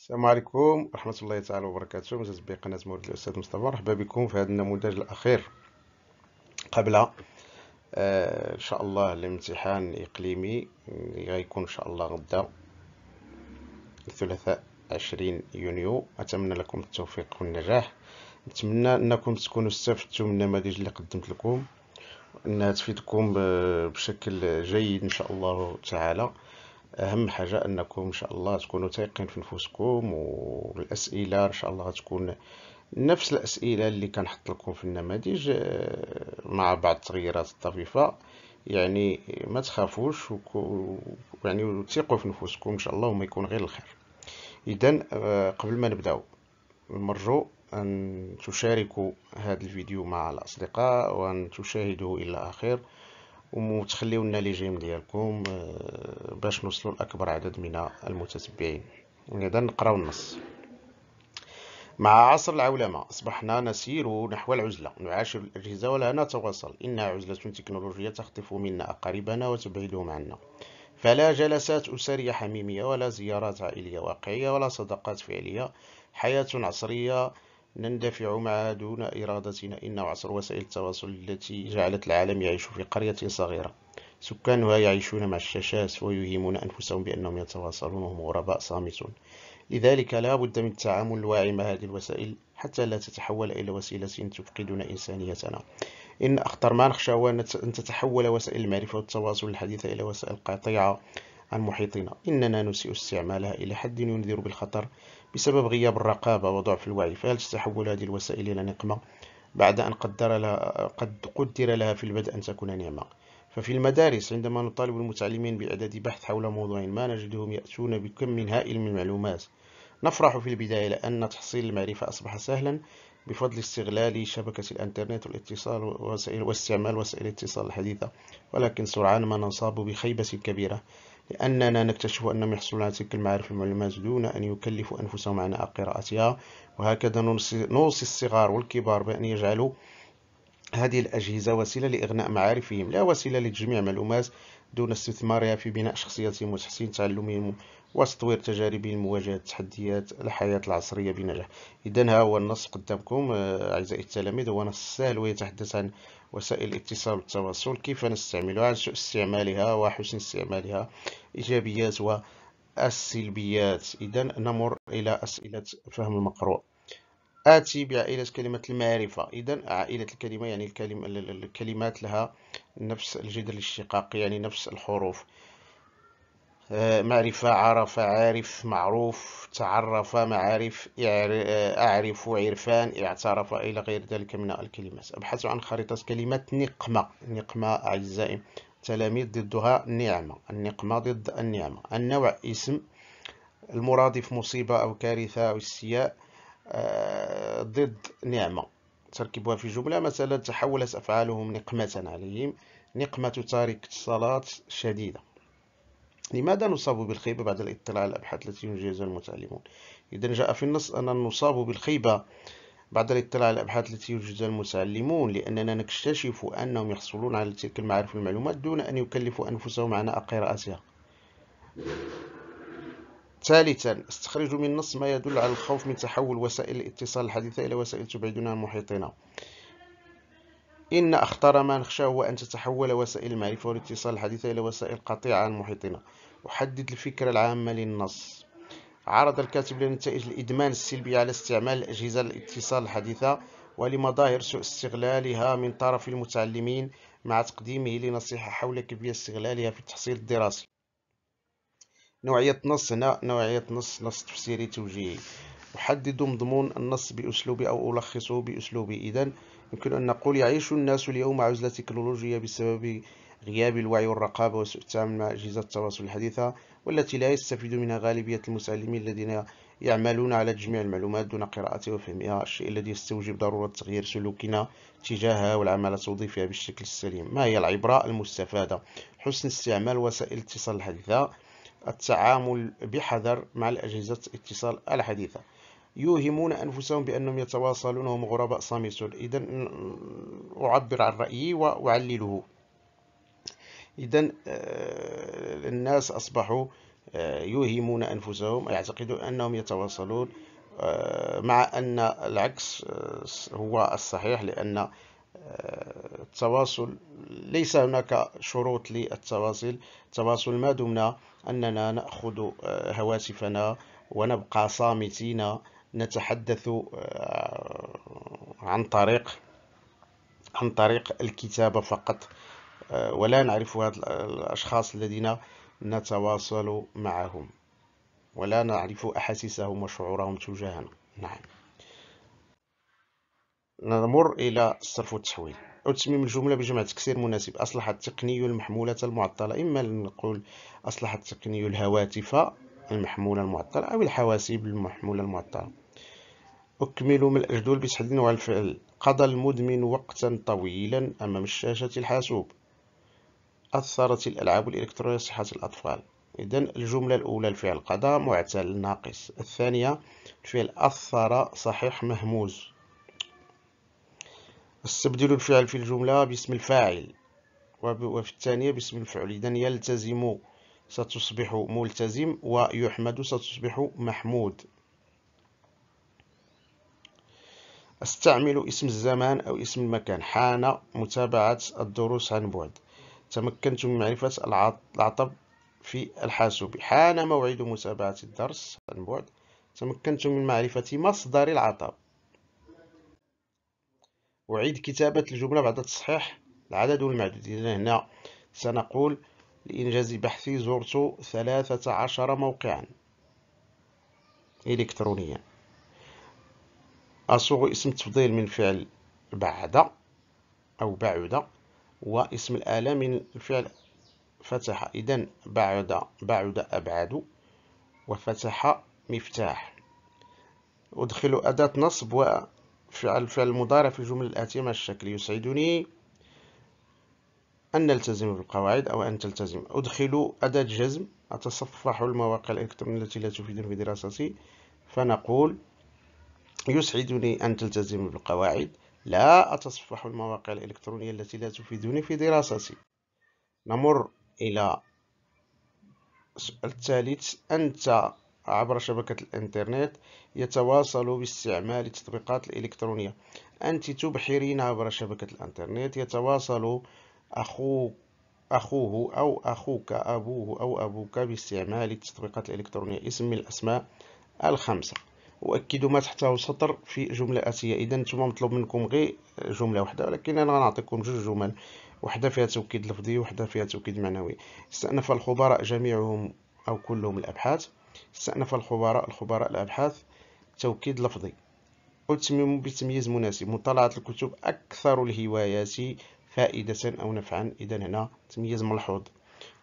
السلام عليكم ورحمة الله تعالى وبركاته مجلس تتبع قناة مولد الأستاذ مصطفى مرحبا بكم في هذا النموذج الأخير قبل آه إن شاء الله الامتحان الإقليمي اللي غيكون إن شاء الله غدا الثلاثاء 20 يونيو أتمنى لكم التوفيق والنجاح نتمنى أنكم تكونوا استفدتوا من النماذج اللي قدمت لكم وأنها تفيدكم آه، بشكل جيد إن شاء الله تعالى اهم حاجه انكم ان شاء الله تكونوا تايقين في نفوسكم والاسئله ان شاء الله غتكون نفس الاسئله اللي كنحط لكم في النماذج آه، مع بعض التغييرات الطفيفه يعني ما تخافوش وكو يعني تثقوا في نفوسكم ان شاء الله وما يكون غير الخير اذا آه، قبل ما نبداو نرجو ان تشاركوا هذا الفيديو مع الاصدقاء وان تشاهدوه الى اخره وتخليو لنا لي جيم ديالكم آه، باش نوصلوا لاكبر عدد من المتتبعين اذا نقراو النص مع عصر العولمة أصبحنا نسير نحو العزلة نعاشر الأجهزة ولا نتواصل إنها عزلة تكنولوجية تخطف منا أقاربنا وتبعدهم عنا فلا جلسات أسرية حميمية ولا زيارات عائلية واقعية ولا صداقات فعلية حياة عصرية نندفع معها دون إرادتنا إنه عصر وسائل التواصل التي جعلت العالم يعيش في قرية صغيرة سكانها يعيشون مع الشاشات ويهيمون أنفسهم بأنهم يتواصلون وهم غرباء صامتون لذلك لا بد من التعامل الواعي مع هذه الوسائل حتى لا تتحول إلى وسيلة تفقدنا إنسانيتنا إن أخطر ما نخشى هو أن تتحول وسائل المعرفة والتواصل الحديثة إلى وسائل قطيعة عن محيطنا إننا نسيء استعمالها إلى حد ينذر بالخطر بسبب غياب الرقابة وضعف الوعي فهل تتحول هذه الوسائل إلى نقمة بعد أن قدر لها قد قدر لها في البدء أن تكون نعمة ففي المدارس عندما نطالب المتعلمين بإعداد بحث حول موضوع ما نجدهم يأتون بكم من هائل من المعلومات نفرح في البداية لأن تحصيل المعرفة أصبح سهلا بفضل استغلال شبكة الإنترنت والاتصال وسائل واستعمال وسائل الاتصال الحديثة ولكن سرعان ما نصاب بخيبة كبيرة لأننا نكتشف أنهم يحصلون على تلك المعارف والمعلومات دون أن يكلفوا أنفسهم عناء قراءتها وهكذا نوصي الصغار والكبار بأن يجعلوا هذه الأجهزة وسيلة لإغناء معارفهم لا وسيلة لتجميع معلومات دون استثمارها في بناء شخصيتهم وتحسين تعلمهم وتطوير تجاربهم لمواجهة تحديات الحياة العصرية بنجاح إذا ها هو النص قدامكم آه، أعزائي التلاميذ هو نص سهل ويتحدث عن وسائل الاتصال والتواصل كيف نستعملها عن سوء استعمالها وحسن استعمالها إيجابيات والسلبيات إذا نمر إلى أسئلة فهم المقروء آتي بعائلة كلمة المعرفة إذا عائلة الكلمة يعني الكلمة الكلمات لها نفس الجدر الاشتقاقي يعني نفس الحروف آه، معرفة عرف عارف معروف تعرف معارف آه، أعرف عرفان اعترف إلى غير ذلك من الكلمات أبحث عن خريطة كلمة نقمة نقمة أعزائي التلاميذ ضدها نعمة النقمة ضد النعمة النوع اسم المرادف مصيبة أو كارثة أو استياء آه، ضد نعمة تركيبها في جملة مثلا تحولت أفعالهم نقمة عليهم نقمة تارك الصلاة شديدة لماذا نصاب بالخيبة بعد الاطلاع على الأبحاث التي ينجزها المتعلمون إذا جاء في النص أننا نصاب بالخيبة بعد الاطلاع على الأبحاث التي ينجزها المتعلمون لأننا نكتشف أنهم يحصلون على تلك المعارف والمعلومات دون أن يكلفوا أنفسهم عناء قراءتها ثالثا استخرج من النص ما يدل على الخوف من تحول وسائل الاتصال الحديثة إلى وسائل تبعدنا عن محيطنا إن أخطر ما نخشى هو أن تتحول وسائل المعرفة والاتصال الحديثة إلى وسائل قطيعة عن محيطنا أحدد الفكرة العامة للنص عرض الكاتب لنتائج الإدمان السلبي على استعمال الأجهزة الاتصال الحديثة ولمظاهر سوء استغلالها من طرف المتعلمين مع تقديمه لنصيحة حول كيفية استغلالها في التحصيل الدراسي نوعية نص هنا نوعية نص نص تفسيري توجيهي أحدد مضمون النص بأسلوبي أو ألخصه بأسلوبي إذا يمكن أن نقول يعيش الناس اليوم عزلة تكنولوجية بسبب غياب الوعي والرقابة وسوء التعامل مع أجهزة التواصل الحديثة والتي لا يستفيد منها غالبية المتعلمين الذين يعملون على تجميع المعلومات دون قراءتها وفهمها الشيء الذي يستوجب ضرورة تغيير سلوكنا تجاهها والعمل على توظيفها بالشكل السليم ما هي العبرة المستفادة حسن استعمال وسائل الاتصال الحديثة التعامل بحذر مع الأجهزة الاتصال الحديثة يوهمون أنفسهم بأنهم يتواصلون وهم غرباء صامتون إذا أعبر عن رأيي وأعلله إذا آه، الناس أصبحوا آه، يوهمون أنفسهم يعتقدون أنهم يتواصلون آه، مع أن العكس هو الصحيح لأن التواصل ليس هناك شروط للتواصل التواصل ما دمنا أننا نأخذ آه، هواتفنا ونبقى صامتين نتحدث آه، عن طريق عن طريق الكتابة فقط آه، ولا نعرف هذا الأشخاص الذين نتواصل معهم ولا نعرف أحاسيسهم وشعورهم تجاهنا نعم نمر إلى الصرف والتحويل أو تتميم الجملة بجمع تكسير مناسب أصلح التقني المحمولة المعطلة إما نقول أصلح التقني الهواتف المحمولة المعطلة أو الحواسيب المحمولة المعطلة أكمل ملء الجدول بتحديد نوع الفعل قضى المدمن وقتا طويلا أمام الشاشة الحاسوب أثرت الألعاب الإلكترونية صحة الأطفال إذا الجملة الأولى الفعل قضى معتل ناقص الثانية الفعل أثر صحيح مهموز نستبدل الفعل في الجملة باسم الفاعل وفي الثانية باسم المفعول إذن يلتزم ستصبح ملتزم ويحمد ستصبح محمود استعمل اسم الزمان أو اسم المكان حان متابعة الدروس عن بعد تمكنت من معرفة العطب في الحاسوب حان موعد متابعة الدرس عن بعد تمكنت من معرفة مصدر العطب أعيد كتابة الجملة بعد التصحيح العدد والمعدود إذا هنا سنقول لإنجاز بحثي زرت ثلاثة عشر موقعا إلكترونيا أصوغ اسم تفضيل من فعل بعد أو بعد واسم الآلة من فعل فتح إذا بعد بعد أبعد وفتح مفتاح أدخل أداة نصب فعل فعل المضارع في الجملة الآتية مع الشكل يسعدني أن نلتزم بالقواعد أو أن تلتزم أدخل أداة جزم أتصفح المواقع الإلكترونية التي لا تفيدني في دراستي فنقول يسعدني أن تلتزم بالقواعد لا أتصفح المواقع الإلكترونية التي لا تفيدني في دراستي نمر إلى السؤال الثالث أنت عبر شبكة الإنترنت يتواصل باستعمال التطبيقات الإلكترونية أنت تبحرين عبر شبكة الإنترنت يتواصل أخوك أخوه أو أخوك أبوه أو أبوك باستعمال التطبيقات الإلكترونية اسم من الأسماء الخمسة أؤكد ما تحته سطر في جملة آتية إذا نتوما مطلوب منكم غير جملة واحدة ولكن أنا غنعطيكم جوج جمل واحدة فيها توكيد لفظي وحدة فيها توكيد معنوي استأنف الخبراء جميعهم أو كلهم الأبحاث استأنف الخبراء الخبراء الأبحاث توكيد لفظي أتمم بتمييز مناسب مطالعة الكتب أكثر الهوايات فائدة أو نفعا إذا هنا تمييز ملحوظ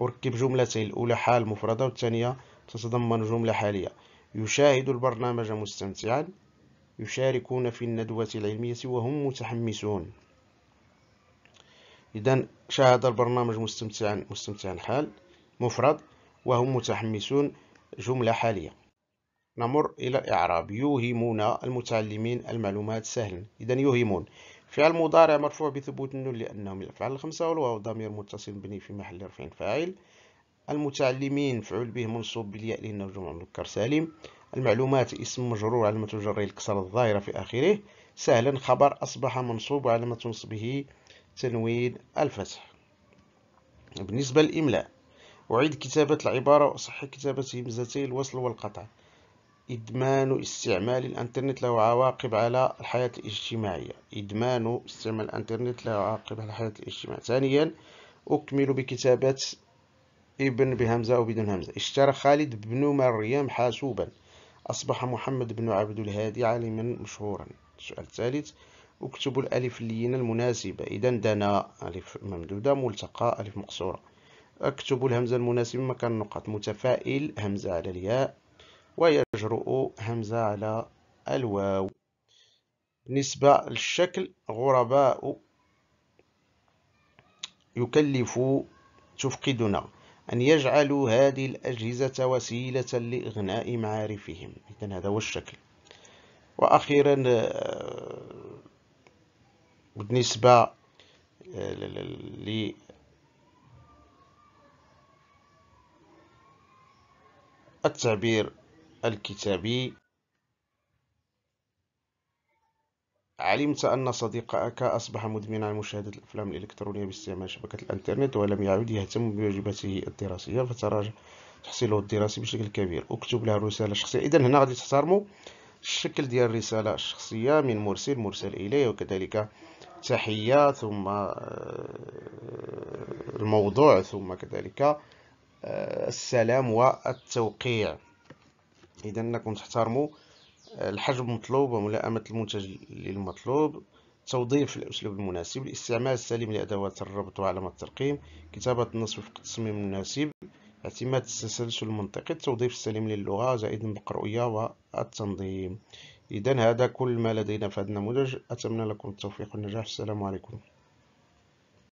أركب جملتين الأولى حال مفردة والثانية تتضمن جملة حالية يشاهد البرنامج مستمتعا يشاركون في الندوة العلمية وهم متحمسون إذا شاهد البرنامج مستمتعا مستمتعا حال مفرد وهم متحمسون جملة حالية نمر إلى الإعراب يوهمون المتعلمين المعلومات سهلا إذا يوهمون فعل مضارع مرفوع بثبوت النون لأنه من الأفعال الخمسة والواو ضمير متصل بني في محل رفع فاعل المتعلمين فعل به منصوب بالياء لأنه جمع مذكر سالم المعلومات اسم مجرور علامة جره الكسر الظاهرة في آخره سهلا خبر أصبح منصوب وعلامة نصبه تنوين الفتح بالنسبة للإملاء أعيد كتابة العبارة وأصحح كتابة همزتي الوصل والقطع إدمان استعمال الإنترنت له عواقب على الحياة الاجتماعية إدمان استعمال الإنترنت له عواقب على الحياة الاجتماعية ثانيا أكمل بكتابة ابن بهمزة أو بدون همزة اشترى خالد بن مريم حاسوبا أصبح محمد بن عبد الهادي عالما مشهورا السؤال الثالث أكتب الألف اللينة المناسبة إذا دنا ألف ممدودة ملتقى ألف مقصورة اكتب الهمزة المناسبة مكان النقط متفائل همزة على الياء ويجرؤ همزة على الواو بالنسبة للشكل غرباء يكلف تفقدنا أن يجعلوا هذه الأجهزة وسيلة لإغناء معارفهم إذا هذا هو الشكل وأخيرا آه، بالنسبة آه، التعبير الكتابي علمت أن صديقك أصبح مدمنا على مشاهدة الأفلام الإلكترونية باستعمال شبكة الإنترنت ولم يعد يهتم بواجباته الدراسية فتراجع تحصيله الدراسي بشكل كبير اكتب له رسالة شخصية إذا هنا غادي تحترموا الشكل ديال الرسالة الشخصية من مرسل مرسل إليه وكذلك تحية ثم آه، الموضوع ثم كذلك آه، السلام والتوقيع اذا انكم تحترموا آه، الحجم المطلوب وملائمه المنتج للمطلوب توظيف الأسلوب المناسب الاستعمال السليم لأدوات الربط وعلامات الترقيم كتابة النص وفق التصميم المناسب اعتماد التسلسل المنطقي التوظيف السليم للغة زائد بالقروية والتنظيم إذا هذا كل ما لدينا في هذا النموذج أتمنى لكم التوفيق والنجاح السلام عليكم